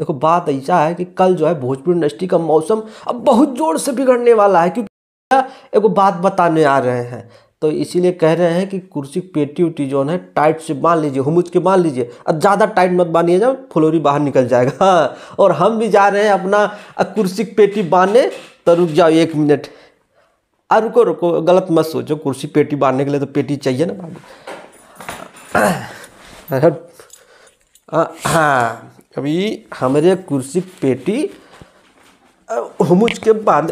देखो बात ऐसा है कि कल जो है भोजपुर इंडस्ट्री का मौसम अब बहुत ज़ोर से बिगड़ने वाला है क्योंकि एक बात बताने आ रहे हैं तो इसीलिए कह रहे हैं कि कुर्सी पेटी उटी जो है टाइट से बांध लीजिए हुमुच के बांध लीजिए अब ज़्यादा टाइट मत बांधिए जब फ्लोरी बाहर निकल जाएगा हाँ और हम भी जा रहे हैं अपना कुर्सी पेटी बांधने तो रुक जाओ एक मिनट आ रुको रुको गलत मत सोचो कुर्सी पेटी बांधने के लिए तो पेटी चाहिए ना बाबू हाँ, हाँ, हाँ। अभी हमरे कुर्सी पेटी हमुच के बाद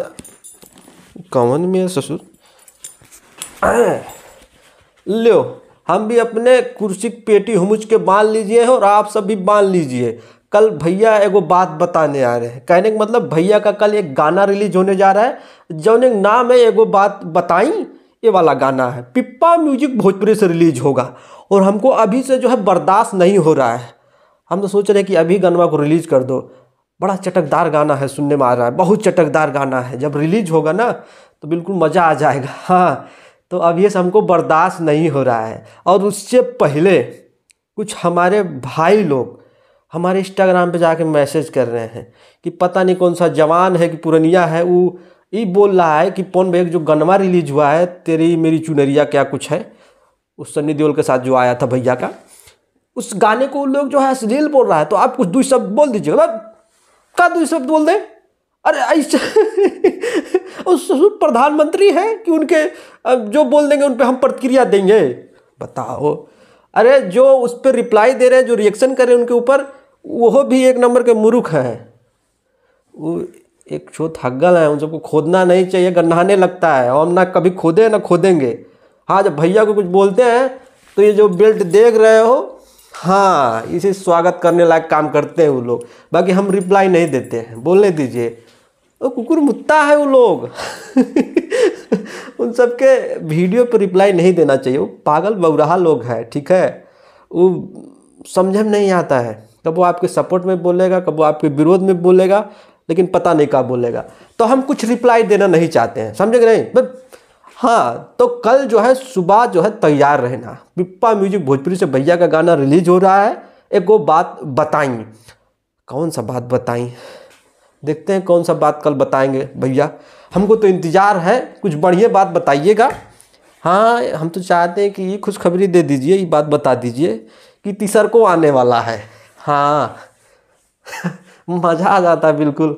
कौन में ससुर लो हम भी अपने कुर्सी पेटी हमुच के बांध लीजिए और आप सब भी बांध लीजिए कल भैया एगो बात बताने आ रहे हैं कहने का मतलब भैया का कल एक गाना रिलीज होने जा रहा है जौन एक नाम है एगो बात बताई ये वाला गाना है पिप्पा म्यूजिक भोजपुरी से रिलीज होगा और हमको अभी से जो है बर्दाश्त नहीं हो रहा है हम तो सोच रहे हैं कि अभी गनवा को रिलीज कर दो बड़ा चटकदार गाना है सुनने में आ रहा है बहुत चटकदार गाना है जब रिलीज होगा ना तो बिल्कुल मज़ा आ जाएगा हाँ तो अब ये हमको बर्दाश्त नहीं हो रहा है और उससे पहले कुछ हमारे भाई लोग हमारे इंस्टाग्राम पे जाके मैसेज कर रहे हैं कि पता नहीं कौन सा जवान है कि पुरनिया है वो ये बोल रहा है कि पौन भैया जो गनवा रिलीज हुआ है तेरी मेरी चुनरिया क्या कुछ है उस सन्नी देओल के साथ जो आया था भैया का उस गाने को लोग जो है अश्लील बोल रहा है तो आप कुछ दुई शब्द बोल दीजिएगा क्या दुई शब्द बोल दें अरे ऐसे उस प्रधानमंत्री हैं कि उनके जो बोल देंगे उन पर हम प्रतिक्रिया देंगे बताओ अरे जो उस पर रिप्लाई दे रहे हैं जो रिएक्शन कर रहे हैं उनके ऊपर वह भी एक नंबर के मुरुख हैं वो एक छो थगल है उन सबको खोदना नहीं चाहिए गन्हाने लगता है और हम ना कभी खोदे ना खोदेंगे हाँ जब भैया को कुछ बोलते हैं तो ये जो बेल्ट देख रहे हो हाँ इसे स्वागत करने लायक काम करते हैं वो लोग बाकी हम रिप्लाई नहीं देते हैं बोलने दीजिए वो कुकुर मुत्ता है वो लोग उन सब के वीडियो पर रिप्लाई नहीं देना चाहिए वो पागल बौराहा लोग है ठीक है वो समझ में नहीं आता है कब वो आपके सपोर्ट में बोलेगा कब वो आपके विरोध में बोलेगा लेकिन पता नहीं कहा बोलेगा तो हम कुछ रिप्लाई देना नहीं चाहते हैं समझे नहीं बस हाँ तो कल जो है सुबह जो है तैयार रहना पिप्पा म्यूजिक भोजपुरी से भैया का गाना रिलीज हो रहा है एक वो बात बताई कौन सा बात बताई देखते हैं कौन सा बात कल बताएंगे भैया हमको तो इंतज़ार है कुछ बढ़िया बात बताइएगा हाँ हम तो चाहते हैं कि ये खुशखबरी दे दीजिए ये बात बता दीजिए कि तीसर को आने वाला है हाँ मज़ा आ जाता बिल्कुल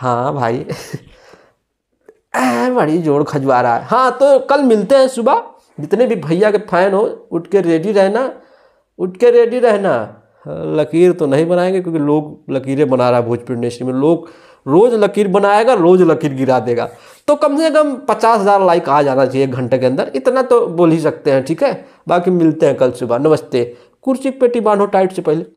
हाँ भाई यार बड़ी जोड़ खजवा रहा है हाँ तो कल मिलते हैं सुबह जितने भी भैया के फैन हो उठ के रेडी रहना उठ के रेडी रहना हाँ, लकीर तो नहीं बनाएंगे क्योंकि लोग लकीरें बना रहा है भोजपुर नेशन में लोग रोज़ लकीर बनाएगा रोज़ लकीर गिरा देगा तो कम से कम पचास हज़ार लाइक आ जाना चाहिए एक घंटे के अंदर इतना तो बोल ही सकते हैं ठीक है बाकी मिलते हैं कल सुबह नमस्ते कुर्सी पेटी बांधो टाइट से पहले